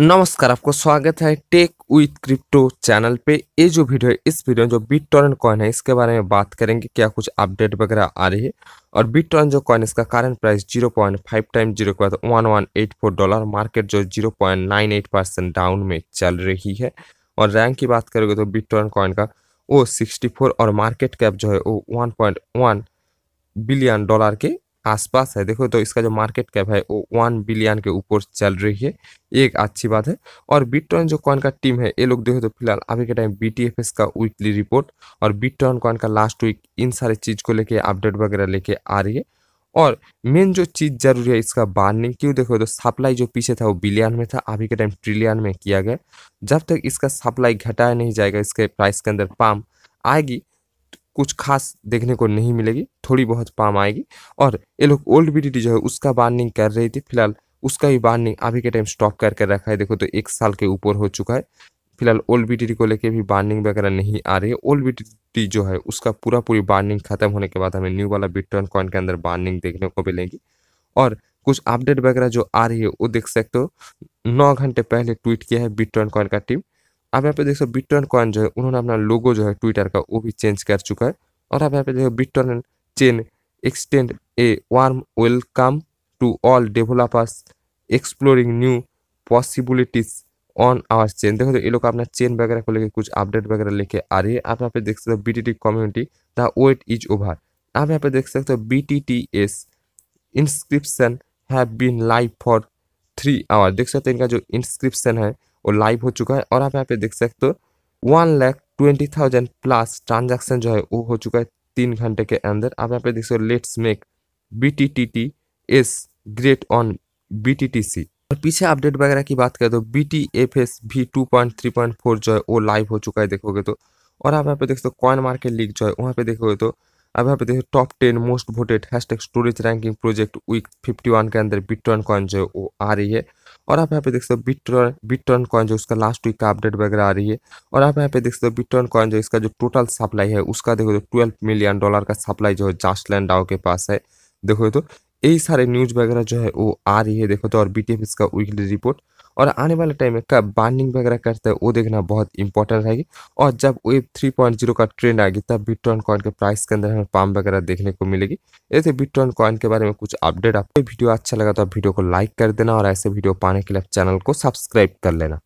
नमस्कार आपको स्वागत है टेक विथ क्रिप्टो चैनल पे ये जो वीडियो है इस वीडियो में जो बिट टॉरन कॉइन है इसके बारे में बात करेंगे क्या कुछ अपडेट वगैरह आ रही है और बिट टॉरन जो कॉइन इसका current price zero point five time zero के बाद one one eight four dollar market जो zero point nine eight percent down में चल रही है और रैंक की बात करोगे तो बिट टॉरन कॉइन का वो सिक्सटी फोर और मार्केट कैप जो है वो one point one billion dollar के आसपास है देखो तो इसका जो मार्केट कैप है वो वन बिलियन के ऊपर चल रही है एक अच्छी बात है और बिटकॉइन जो कॉइन का टीम है ये लोग देखो तो फिलहाल अभी के टाइम बी का वीकली रिपोर्ट और बिटकॉइन कॉइन का लास्ट वीक इन सारे चीज़ को लेके अपडेट वगैरह लेके आ रही है और मेन जो चीज़ जरूरी है इसका बार्निंग क्यों देखो तो सप्लाई जो पीछे था वो बिलियन में था अभी के टाइम ट्रिलियन में किया गया जब तक इसका सप्लाई घटाया नहीं जाएगा इसके प्राइस के अंदर पाम आएगी कुछ खास देखने को नहीं मिलेगी थोड़ी बहुत पाम आएगी और ये लोग ओल्ड वीडियो जो है उसका बार्निंग कर रही थी फिलहाल उसका भी बार्निंग अभी के टाइम स्टॉप करके कर रखा है देखो तो एक साल के ऊपर हो चुका है फिलहाल ओल्ड बी को लेके भी बार्निंग वगैरह नहीं आ रही है ओल्ड बी जो है उसका पूरा पूरी बार्निंग खत्म होने के बाद हमें न्यू वाला बिटकॉइन कॉइन के अंदर बार्निंग देखने को मिलेगी और कुछ अपडेट वगैरह जो आ रही है वो देख सकते हो नौ घंटे पहले ट्वीट किया है बिटकॉइन कॉइन का टीम अब यहाँ पे देख सकते हो बिटकॉइन कॉइन जो है उन्होंने अपना लोगो जो है ट्विटर का वो भी चेंज कर चुका है और अब यहाँ पे देखो bitcoin chain extend a warm welcome to all developers exploring new possibilities on our chain देखो तो ये लोग अपना चेन वगैरह को लेकर कुछ अपडेट वगैरह लेके आ रही है आप यहाँ पे देख सकते हो B T T community the wait is over आप यहाँ पे देख सकते हो B T T S inscription have been live for three hour देख सकते हैं इनका जो इंस्क्रिप्शन है वो लाइव हो चुका है और आप यहाँ पे देख सकते हो one lakh twenty thousand plus transaction जो है वो हो चुका है तीन घंटे के अंदर आप यहाँ पे देख सकते हो let's make B T T T S great on B T T C और पीछे अपडेट वगैरह की बात करें तो बी टी एफ एस भी two point three point four जो है वो लाइव हो चुका है देखोगे तो और आप यहाँ पे देख सकते हो कॉइन मार्केट लीक जो है वहाँ पे देखोगे तो अब यहाँ पे देखो top ten most voted hashtag storage ranking project week fifty one के अंदर बिटकॉइन कॉइन जो है वो आ रही है और आप यहाँ पे देख सकते हो बिट बिटकॉइन कॉइन जो उसका लास्ट वीक का अपडेट वगैरह आ रही है और आप यहाँ पे देख सकते हो बिटर्न कॉइन जो इसका जो टोटल सप्लाई है उसका देखो तो ट्वेल्व मिलियन डॉलर का सप्लाई जो है जास्ट लैंडाओ के पास है देखो तो यही सारे न्यूज वगैरह जो है वो आ रही है देखो तो और बी इसका वीकली रिपोर्ट और आने वाले टाइम में कब बार्निंग वगैरह करते हैं वो देखना बहुत इंपॉर्टेंट रहेगी और जब वेब थ्री पॉइंट जीरो का ट्रेंड आएगी तब बिटकॉइन कॉइन के प्राइस के अंदर हमें पाम वगैरह देखने को मिलेगी ऐसे बिटकॉइन कॉइन के बारे में कुछ अपडेट आपको वीडियो अच्छा लगा तो वीडियो को लाइक कर देना और ऐसे वीडियो पाने के लिए आप चैनल को सब्सक्राइब कर लेना